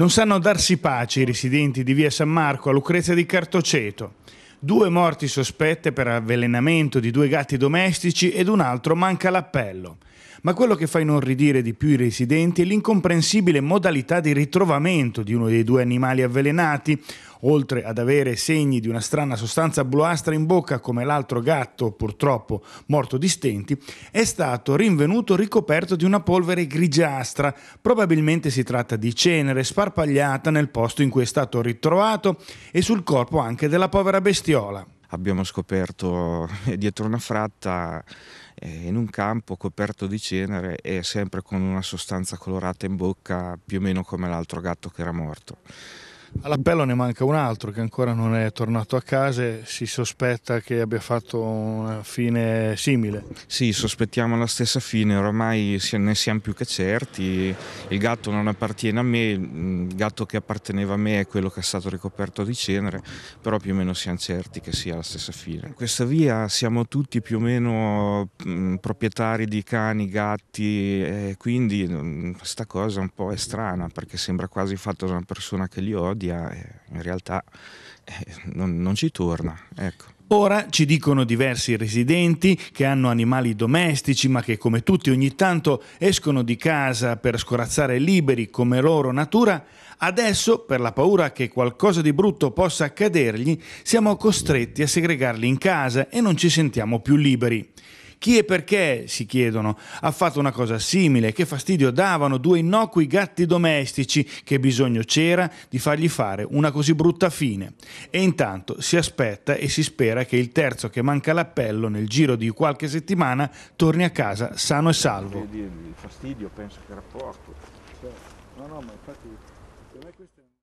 Non sanno darsi pace i residenti di via San Marco a Lucrezia di Cartoceto. Due morti sospette per avvelenamento di due gatti domestici ed un altro manca l'appello. Ma quello che fa inorridire di più i residenti è l'incomprensibile modalità di ritrovamento di uno dei due animali avvelenati. Oltre ad avere segni di una strana sostanza bluastra in bocca come l'altro gatto, purtroppo morto di stenti, è stato rinvenuto ricoperto di una polvere grigiastra. Probabilmente si tratta di cenere sparpagliata nel posto in cui è stato ritrovato e sul corpo anche della povera bestiola abbiamo scoperto eh, dietro una fratta eh, in un campo coperto di cenere e sempre con una sostanza colorata in bocca più o meno come l'altro gatto che era morto. All'appello ne manca un altro che ancora non è tornato a casa e si sospetta che abbia fatto una fine simile. Sì, sospettiamo la stessa fine, oramai ne siamo più che certi. Il gatto non appartiene a me, il gatto che apparteneva a me è quello che è stato ricoperto di cenere, però più o meno siamo certi che sia la stessa fine. In questa via siamo tutti più o meno mm, proprietari di cani, gatti, quindi questa mm, cosa un po' è strana perché sembra quasi fatta da una persona che li odia odia, in realtà eh, non, non ci torna. Ecco. Ora ci dicono diversi residenti che hanno animali domestici ma che come tutti ogni tanto escono di casa per scorazzare liberi come loro natura, adesso per la paura che qualcosa di brutto possa accadergli siamo costretti a segregarli in casa e non ci sentiamo più liberi. Chi e perché, si chiedono, ha fatto una cosa simile? Che fastidio davano due innocui gatti domestici? Che bisogno c'era di fargli fare una così brutta fine? E intanto si aspetta e si spera che il terzo che manca l'appello nel giro di qualche settimana torni a casa sano e salvo. Fastidio, penso che rapporto. Cioè, no, no, ma infatti...